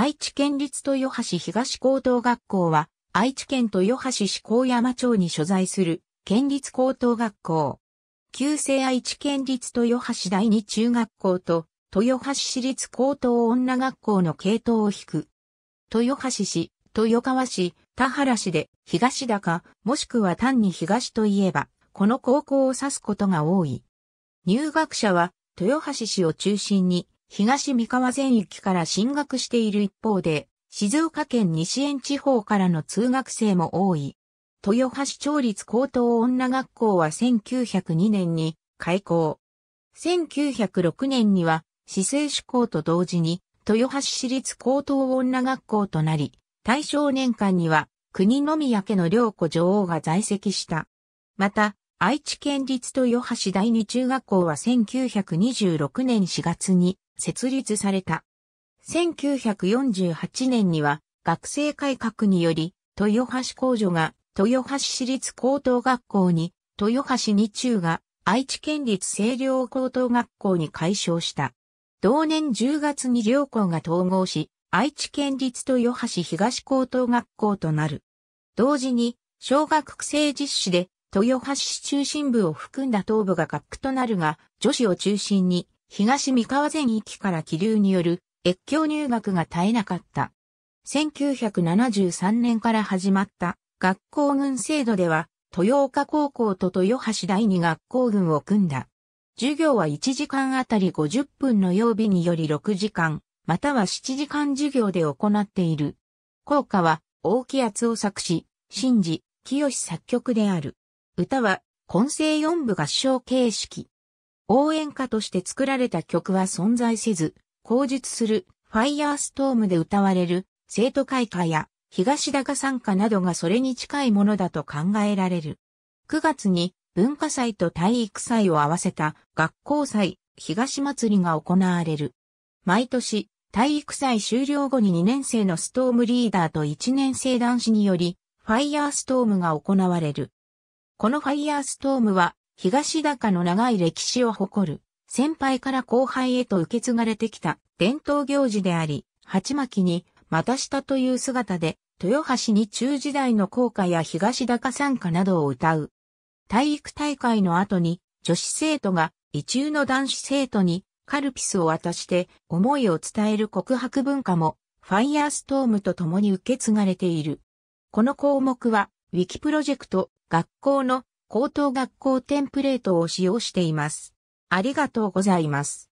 愛知県立豊橋東高等学校は、愛知県豊橋市高山町に所在する県立高等学校。旧制愛知県立豊橋第二中学校と豊橋市立高等女学校の系統を引く。豊橋市、豊川市、田原市で東高、もしくは単に東といえば、この高校を指すことが多い。入学者は豊橋市を中心に東三河全域から進学している一方で、静岡県西園地方からの通学生も多い。豊橋町立高等女学校は1902年に開校。1906年には、市政施行と同時に、豊橋市立高等女学校となり、大正年間には、国宮家の良子女王が在籍した。また、愛知県立豊橋第二中学校は1926年4月に設立された。1948年には学生改革により豊橋工場が豊橋市立高等学校に豊橋二中が愛知県立清涼高等学校に改称した。同年10月に両校が統合し、愛知県立豊橋東高等学校となる。同時に、小学区実施で豊橋市中心部を含んだ東部が下区となるが、女子を中心に、東三河全域から気流による越境入学が絶えなかった。1973年から始まった学校群制度では、豊岡高校と豊橋第二学校群を組んだ。授業は1時間あたり50分の曜日により6時間、または7時間授業で行っている。効果は、大木厚を作詞、新じ、清作曲である。歌は混声四部合唱形式。応援歌として作られた曲は存在せず、口述するファイヤーストームで歌われる生徒会歌や東高参加などがそれに近いものだと考えられる。9月に文化祭と体育祭を合わせた学校祭東祭りが行われる。毎年体育祭終了後に2年生のストームリーダーと1年生男子によりファイヤーストームが行われる。このファイヤーストームは、東高の長い歴史を誇る、先輩から後輩へと受け継がれてきた伝統行事であり、鉢巻に、股下という姿で、豊橋に中時代の効果や東高参加などを歌う。体育大会の後に、女子生徒が、異中の男子生徒に、カルピスを渡して思いを伝える告白文化もファイヤーストームと共に受け継がれている。この項目は Wiki プロジェクト学校の高等学校テンプレートを使用しています。ありがとうございます。